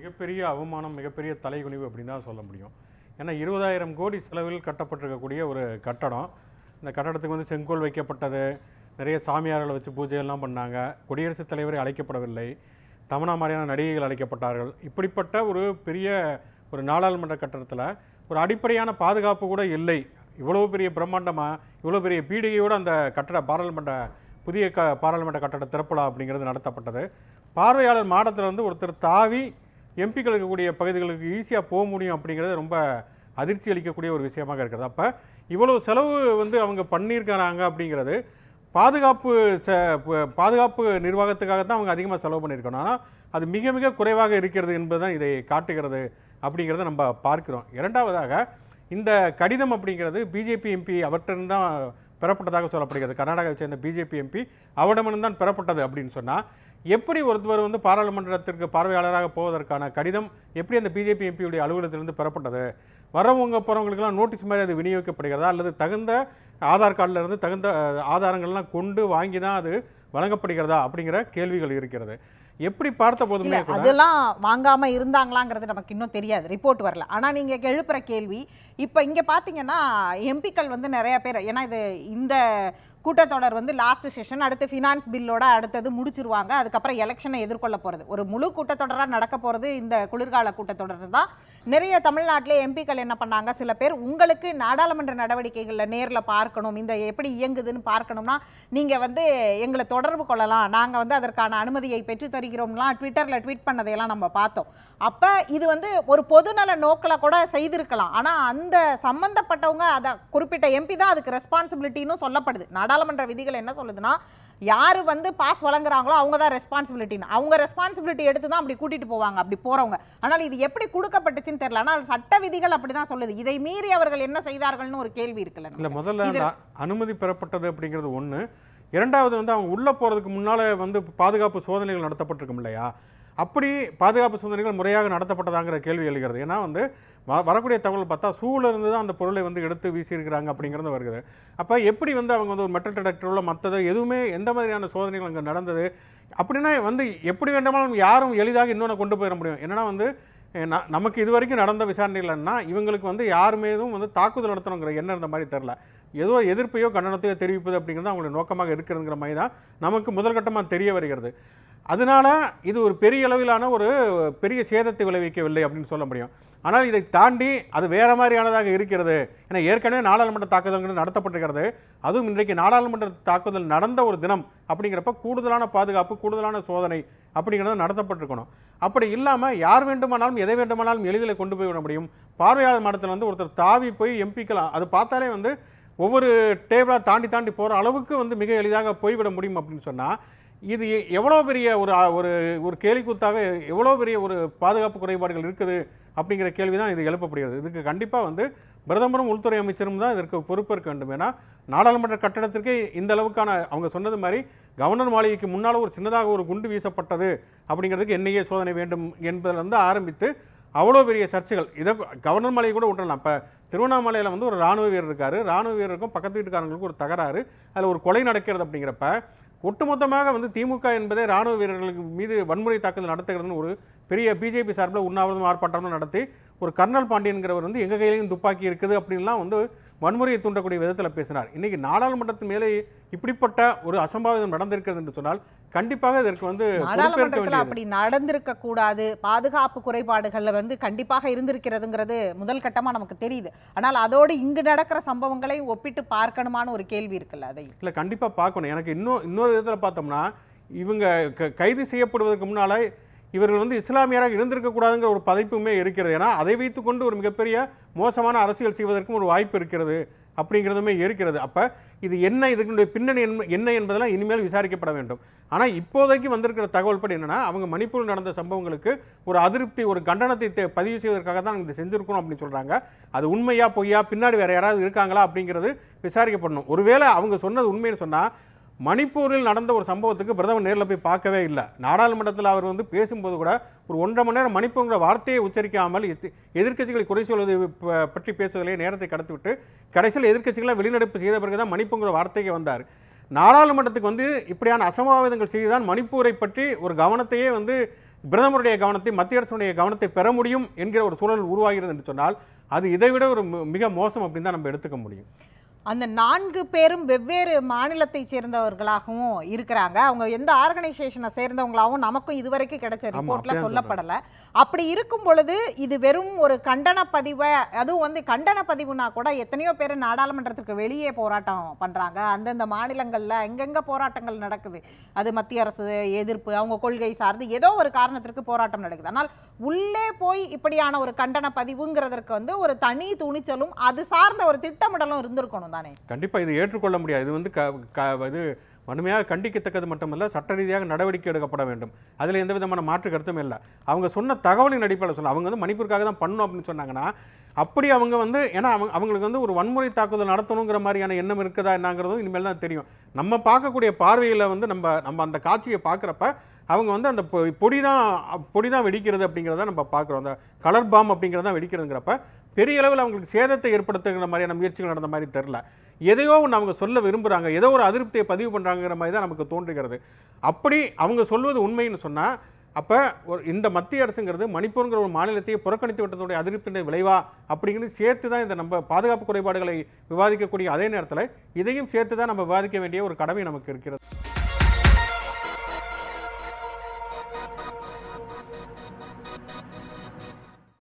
மிகப்பெரிய அவமானம் மிகப்பெரிய தலைகுனிவு அப்படின்னு தான் சொல்ல முடியும் ஏன்னா இருபதாயிரம் கோடி செலவில் கட்டப்பட்டிருக்கக்கூடிய ஒரு கட்டடம் இந்த கட்டடத்துக்கு வந்து செங்கோல் வைக்கப்பட்டது நிறைய சாமியார்களை வச்சு பூஜையெல்லாம் பண்ணாங்க குடியரசுத் தலைவரை அழைக்கப்படவில்லை தமனா மாதிரியான நடிகைகள் அழைக்கப்பட்டார்கள் இப்படிப்பட்ட ஒரு பெரிய ஒரு நாடாளுமன்ற கட்டடத்தில் ஒரு அடிப்படையான பாதுகாப்பு கூட இல்லை இவ்வளோ பெரிய பிரம்மாண்டமாக இவ்வளோ பெரிய பீடிகையோடு அந்த கட்டட பாராளுமன்ற புதிய க பாராளுமன்ற கட்டட திறப்புலா அப்படிங்கிறது நடத்தப்பட்டது பார்வையாளர் மாடத்தில் வந்து ஒருத்தர் தாவி எம்பிக்கள் இருக்கக்கூடிய பகுதிகளுக்கு ஈஸியாக போக முடியும் அப்படிங்கிறது ரொம்ப அதிர்ச்சி அளிக்கக்கூடிய ஒரு விஷயமாக இருக்கிறது அப்போ இவ்வளோ செலவு வந்து அவங்க பண்ணியிருக்கிறாங்க அப்படிங்கிறது பாதுகாப்பு ச பாதுகாப்பு நிர்வாகத்துக்காக தான் அவங்க அதிகமாக செலவு பண்ணியிருக்கணும் ஆனால் அது மிக மிக குறைவாக இருக்கிறது என்பது தான் இதை காட்டுகிறது அப்படிங்கிறத நம்ம பார்க்கிறோம் இரண்டாவதாக இந்த கடிதம் அப்படிங்கிறது பிஜேபி எம்பி அவற்றிருந்து தான் பெறப்பட்டதாக சொல்லப்படுகிறது கர்நாடகாவை சேர்ந்த பிஜேபி எம்பி அவடமிருந்து தான் பெறப்பட்டது அப்படின்னு சொன்னால் எப்படி ஒருத்தவர் வந்து பாராளுமன்றத்திற்கு பார்வையாளராக போவதற்கான கடிதம் எப்படி அந்த பிஜேபி எம்பியுடைய அலுவலகத்திலிருந்து பெறப்பட்டது வரவங்க போகிறவங்களுக்கெல்லாம் நோட்டீஸ் மாதிரி அது விநியோகிக்கப்படுகிறதா அல்லது தகுந்த ஆதார் கார்டிலிருந்து தகுந்த ஆதாரங்கள்லாம் கொண்டு வாங்கி தான் அது வழங்கப்படுகிறதா அப்படிங்கிற கேள்விகள் இருக்கிறது எப்படி பார்த்த போதுமே அதெல்லாம் வாங்காம இருந்தாங்களாங்கிறது நமக்கு இன்னும் தெரியாது ரிப்போர்ட் வரல ஆனா நீங்க எழுப்புற கேள்வி இப்போ இங்க பாத்தீங்கன்னா எம்பிக்கள் வந்து நிறைய பேர் ஏன்னா இது இந்த கூட்டத்தொடர் வந்து லாஸ்ட் செஷன் அடுத்து ஃபினான்ஸ் பில்லோட அடுத்தது முடிச்சிருவாங்க அதுக்கப்புறம் எலெக்ஷனை எதிர்கொள்ள போகிறது ஒரு முழு கூட்டத்தொடராக நடக்க போகிறது இந்த குளிர்கால கூட்டத்தொடர் தான் நிறைய தமிழ்நாட்டிலே எம்பிக்கள் என்ன பண்ணாங்க சில பேர் உங்களுக்கு நாடாளுமன்ற நடவடிக்கைகளில் நேரில் பார்க்கணும் இந்த எப்படி இயங்குதுன்னு பார்க்கணும்னா நீங்கள் வந்து எங்களை தொடர்பு கொள்ளலாம் நாங்கள் வந்து அதற்கான அனுமதியை பெற்று தருகிறோம்லாம் ட்விட்டரில் ட்வீட் பண்ணதையெல்லாம் நம்ம பார்த்தோம் அப்போ இது வந்து ஒரு பொதுநல நோக்கில் கூட செய்திருக்கலாம் ஆனால் அந்த சம்மந்தப்பட்டவங்க அதை குறிப்பிட்ட எம்பி தான் அதுக்கு ரெஸ்பான்சிபிலிட்டின்னு சொல்லப்படுது நாடாளுமன்ற விதிகள் என்ன சொல்லுதுன்னா யார் வந்து பாஸ் வழங்குறாங்களோ அவங்க தான் ரெஸ்பான்சிபிலிட்டின்னு அவங்க ரெஸ்பான்சிபிலிட்டி எடுத்து தான் அப்படி கூட்டிகிட்டு போவாங்க அப்படி போகிறவங்க ஆனால் இது எப்படி கொடுக்கப்பட்டுச்சுன்னு தெரியல ஆனால் சட்ட விதிகள் அப்படி தான் சொல்லுது இதை மீறி அவர்கள் என்ன செய்தார்கள்னு ஒரு கேள்வி இருக்குல்ல இல்லை முதல்ல அனுமதி பெறப்பட்டது அப்படிங்கிறது ஒன்று இரண்டாவது வந்து அவங்க உள்ளே போகிறதுக்கு முன்னால் வந்து பாதுகாப்பு சோதனைகள் நடத்தப்பட்டிருக்கும் இல்லையா அப்படி பாதுகாப்பு சோதனைகள் முறையாக நடத்தப்பட்டதாங்கிற கேள்வி எழுகிறது ஏன்னா வந்து வரக்கூடிய தகவல் பார்த்தா சூழலிருந்து தான் அந்த பொருளை வந்து எடுத்து வீசியிருக்கிறாங்க அப்படிங்கிறது வருகிறது அப்போ எப்படி வந்து அவங்க வந்து ஒரு மெட்டல் உள்ள மற்றது எதுவுமே எந்த மாதிரியான சோதனைகள் அங்கே நடந்தது அப்படின்னா வந்து எப்படி வேண்டுமானாலும் யாரும் எளிதாக இன்னொன்று கொண்டு போயிட முடியும் என்னென்னா வந்து நமக்கு இது வரைக்கும் நடந்த விசாரணைகள்னா இவங்களுக்கு வந்து யார் மீதும் வந்து தாக்குதல் நடத்தணுங்கிற எண்ணம் இருந்த மாதிரி தெரில ஏதோ எதிர்ப்பையோ கண்டனத்தையோ தெரிவிப்பது அப்படிங்கிறது அவங்களுடைய நோக்கமாக இருக்கிறதுங்கிற மாதிரி தான் நமக்கு முதல்கட்டமாக தெரிய வருகிறது அதனால் இது ஒரு பெரிய அளவிலான ஒரு பெரிய சேதத்தை விளைவிக்கவில்லை அப்படின்னு சொல்ல முடியும் ஆனால் இதை தாண்டி அது வேறு மாதிரியானதாக இருக்கிறது ஏன்னா ஏற்கனவே நாடாளுமன்ற தாக்குதல்கள் நடத்தப்பட்டிருக்கிறது அதுவும் இன்றைக்கு நாடாளுமன்ற தாக்குதல் நடந்த ஒரு தினம் அப்படிங்கிறப்ப கூடுதலான பாதுகாப்பு கூடுதலான சோதனை அப்படிங்கிறது நடத்தப்பட்டிருக்கணும் அப்படி இல்லாமல் யார் வேண்டுமானாலும் எதை வேண்டுமானாலும் எளிதில் கொண்டு போய் விட முடியும் பார்வையாளர் மாடத்தில் வந்து ஒருத்தர் தாவி போய் எம்பிக்கலாம் அது பார்த்தாலே வந்து ஒவ்வொரு டேபிளாக தாண்டி தாண்டி போகிற அளவுக்கு வந்து மிக எளிதாக போய்விட முடியும் அப்படின்னு சொன்னால் இது எவ்வளோ பெரிய ஒரு ஒரு ஒரு கேலிக்கூத்தாக எவ்வளோ பெரிய ஒரு பாதுகாப்பு குறைபாடுகள் இருக்குது அப்படிங்கிற கேள்வி தான் இது எழுப்பப்படுகிறது இதுக்கு கண்டிப்பாக வந்து பிரதமரும் உள்துறை அமைச்சரும் தான் இதற்கு இருக்க வேண்டும் ஏன்னா நாடாளுமன்ற கட்டடத்திற்கே இந்த அளவுக்கான அவங்க சொன்னது மாதிரி கவர்னர் மாளிகைக்கு முன்னால் ஒரு சின்னதாக ஒரு குண்டு வீசப்பட்டது அப்படிங்கிறதுக்கு என்னையே சோதனை வேண்டும் என்பதிலிருந்து ஆரம்பித்து அவ்வளோ பெரிய சர்ச்சைகள் இதை கவர்னர் மாளிகை கூட விட்டுடலாம் இப்போ திருவண்ணாமலையில் வந்து ஒரு ராணுவ வீரர் இருக்கார் ராணுவ வீரருக்கும் பக்கத்து வீட்டுக்காரங்களுக்கும் ஒரு தகராறு அதில் ஒரு கொலை நடக்கிறது அப்படிங்கிறப்ப ஒட்டுமொத்தமாக வந்து திமுக என்பதே ராணுவ வீரர்களுக்கு மீது வன்முறை தாக்குதல் நடத்துகிறதுன்னு ஒரு பெரிய பிஜேபி சார்பில் உண்ணாவிரதம் ஆர்ப்பாட்டம்னு நடத்தி ஒரு கர்னல் பாண்டியன்கிறவர் வந்து எங்கள் கையிலையும் துப்பாக்கி இருக்குது அப்படின்லாம் வந்து வன்முறையை தூண்டக்கூடிய விதத்தில் பேசினார் இன்றைக்கி நாடாளுமன்றத்து மேலே இப்படிப்பட்ட ஒரு அசம்பாவிதம் நடந்திருக்கிறது என்று சொன்னால் கண்டிப்பாக இதற்கு வந்து நாடாளுமன்றத்தில் அப்படி நடந்திருக்க கூடாது பாதுகாப்பு குறைபாடுகள்ல வந்து கண்டிப்பாக இருந்திருக்கிறதுங்கிறது முதல் கட்டமா நமக்கு தெரியுது ஆனால் அதோடு இங்கு நடக்கிற சம்பவங்களை ஒப்பிட்டு பார்க்கணுமான ஒரு கேள்வி இருக்குல்ல அதை இல்லை கண்டிப்பாக பார்க்கணும் எனக்கு இன்னும் இன்னொரு விதத்தில் பார்த்தோம்னா இவங்க கைது செய்யப்படுவதற்கு முன்னால இவர்கள் வந்து இஸ்லாமியராக இருந்திருக்கக்கூடாதுங்கிற ஒரு பதைப்புமே இருக்கிறது ஏன்னா அதை வைத்துக்கொண்டு ஒரு மிகப்பெரிய மோசமான அரசியல் செய்வதற்கும் ஒரு வாய்ப்பு இருக்கிறது அப்படிங்கிறதுமே இருக்கிறது அப்போ இது என்ன இதனுடைய பின்னணி என்ன என்பதெல்லாம் இனிமேல் விசாரிக்கப்பட வேண்டும் ஆனால் இப்போதைக்கு வந்திருக்கிற தகவல் படி என்னென்னா அவங்க மணிப்பூர் நடந்த சம்பவங்களுக்கு ஒரு அதிருப்தி ஒரு கண்டனத்தை பதிவு செய்வதற்காக தான் இது செஞ்சுருக்கணும் அப்படின்னு சொல்கிறாங்க அது உண்மையா பொய்யா பின்னாடி வேறு யாராவது இருக்காங்களா அப்படிங்கிறது விசாரிக்கப்படணும் ஒருவேளை அவங்க சொன்னது உண்மைன்னு சொன்னால் மணிப்பூரில் நடந்த ஒரு சம்பவத்துக்கு பிரதமர் நேரில் போய் பார்க்கவே இல்லை நாடாளுமன்றத்தில் அவர் வந்து பேசும்போது கூட ஒரு ஒன்றரை மணி நேரம் மணிப்பூருங்கிற வார்த்தையை உச்சரிக்காமல் எதிர்க்கட்சிகளை குறை சொல்வது பற்றி பேசுவதிலே நேரத்தை கடத்திவிட்டு கடைசியில் எதிர்க்கட்சிகளாக வெளிநடப்பு செய்த பிறகு தான் மணிப்பூங்கிற வார்த்தைக்கு வந்தார் நாடாளுமன்றத்துக்கு வந்து இப்படியான அசம்பாவிதங்கள் செய்துதான் மணிப்பூரை பற்றி ஒரு கவனத்தையே வந்து பிரதமருடைய கவனத்தை மத்திய அரசுடைய கவனத்தை பெற முடியும் என்கிற ஒரு சூழல் உருவாகிறது என்று சொன்னால் அது இதைவிட ஒரு மிக மோசம் அப்படின்னு தான் நம்ம எடுத்துக்க முடியும் அந்த நான்கு பேரும் வெவ்வேறு மாநிலத்தை சேர்ந்தவர்களாகவும் இருக்கிறாங்க அவங்க எந்த ஆர்கனைசேஷனை சேர்ந்தவங்களாகவும் நமக்கும் இதுவரைக்கும் கிடைச்ச ரிப்போர்ட்ல சொல்லப்படலை அப்படி இருக்கும் பொழுது இது வெறும் ஒரு கண்டன பதிவை அதுவும் வந்து கண்டன பதிவுனா கூட எத்தனையோ பேர் நாடாளுமன்றத்துக்கு வெளியே போராட்டம் பண்ணுறாங்க அந்தந்த மாநிலங்களில் எங்கெங்கே போராட்டங்கள் நடக்குது அது மத்திய அரசு எதிர்ப்பு அவங்க கொள்கை சார்ந்து ஏதோ ஒரு காரணத்திற்கு போராட்டம் நடக்குது ஆனால் உள்ளே போய் இப்படியான ஒரு கண்டன பதிவுங்கிறதற்கு வந்து ஒரு தனி துணிச்சலும் அது சார்ந்த ஒரு திட்டமிடலும் இருந்திருக்கணும் தானே கண்டிப்பாக இது ஏற்றுக்கொள்ள முடியாது இது வந்து இது வன்மையாக கண்டிக்கத்தக்கது மட்டுமல்ல சட்ட ரீதியாக நடவடிக்கை எடுக்கப்பட வேண்டும் அதில் எந்த விதமான மாற்று கருத்தும் இல்லை அவங்க சொன்ன தகவலின் அடிப்படையில் சொல்ல அவங்க வந்து மணிப்பூருக்காக தான் பண்ணணும் அப்படின்னு சொன்னாங்கன்னா அப்படி அவங்க வந்து ஏன்னா அவங்க அவங்களுக்கு வந்து ஒரு வன்முறை தாக்குதல் நடத்தணுங்கிற மாதிரியான எண்ணம் இருக்குதா என்னங்கிறதும் இனிமேல் தான் தெரியும் நம்ம பார்க்கக்கூடிய பார்வையில் வந்து நம்ம நம்ம அந்த காட்சியை பார்க்குறப்ப அவங்க வந்து அந்த பொடி தான் பொடி தான் வெடிக்கிறது அப்படிங்கிறத நம்ம பார்க்குறோம் அந்த கலர் பாம் அப்படிங்கிறதான் வெடிக்கிறதுங்கிறப்ப பெரிய அளவில் அவங்களுக்கு சேதத்தை ஏற்படுத்துகிற மாதிரியான முயற்சிகள் நடந்த மாதிரி தெரில எதையோ ஒன்று அவங்க சொல்ல விரும்புகிறாங்க ஏதோ ஒரு அதிருப்தியை பதிவு பண்ணுறாங்கிற மாதிரி தான் நமக்கு தோன்றுகிறது அப்படி அவங்க சொல்வது உண்மைன்னு சொன்னால் அப்போ ஒரு இந்த மத்திய அரசுங்கிறது மணிப்பூருங்கிற ஒரு மாநிலத்தையே புறக்கணித்து விட்டதோடைய அதிருப்தியுடைய விளைவா அப்படிங்கிறது சேர்த்து தான் இந்த நம்ம பாதுகாப்பு குறைபாடுகளை விவாதிக்கக்கூடிய அதே நேரத்தில் இதையும் சேர்த்து தான் நம்ம விவாதிக்க வேண்டிய ஒரு கடமை நமக்கு இருக்கிறது